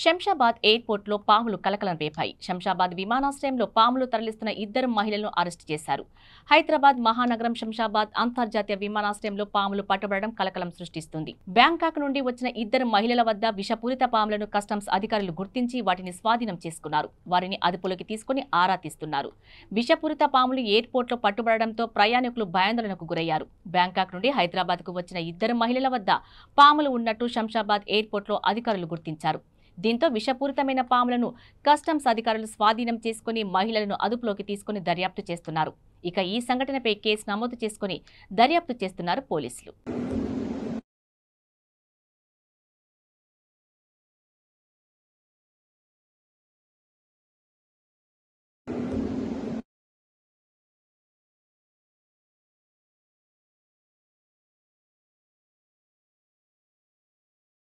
శంషాబాద్ ఎయిర్పోర్ట్లో పాములు కలకలం రేపాయి శంషాబాద్ విమానాశ్రయంలో పాములు తరలిస్తున్న ఇద్దరు మహిళలను అరెస్టు చేశారు హైదరాబాద్ మహానగరం శంషాబాద్ అంతర్జాతీయ విమానాశ్రయంలో పాములు పట్టుబడడం కలకలం సృష్టిస్తుంది బ్యాంకాక్ నుండి వచ్చిన ఇద్దరు మహిళల వద్ద విషపూరిత పాములను కస్టమ్స్ అధికారులు గుర్తించి వాటిని స్వాధీనం చేసుకున్నారు వారిని అదుపులోకి తీసుకుని ఆరా తీస్తున్నారు విషపూరిత పాములు ఎయిర్పోర్ట్లో పట్టుబడడంతో ప్రయాణికులు భయాందోళనకు గురయ్యారు బ్యాంకాక్ నుండి హైదరాబాద్కు వచ్చిన ఇద్దరు మహిళల వద్ద పాములు ఉన్నట్టు శంషాబాద్ ఎయిర్పోర్ట్లో అధికారులు గుర్తించారు దీంతో విషపూరితమైన పాములను కస్టమ్స్ అధికారులు స్వాధీనం చేసుకుని మహిళలను అదుపులోకి తీసుకుని దర్యాప్తు చేస్తున్నారు ఇక ఈ సంఘటనపై కేసు నమోదు చేసుకుని దర్యాప్తు చేస్తున్నారు పోలీసులు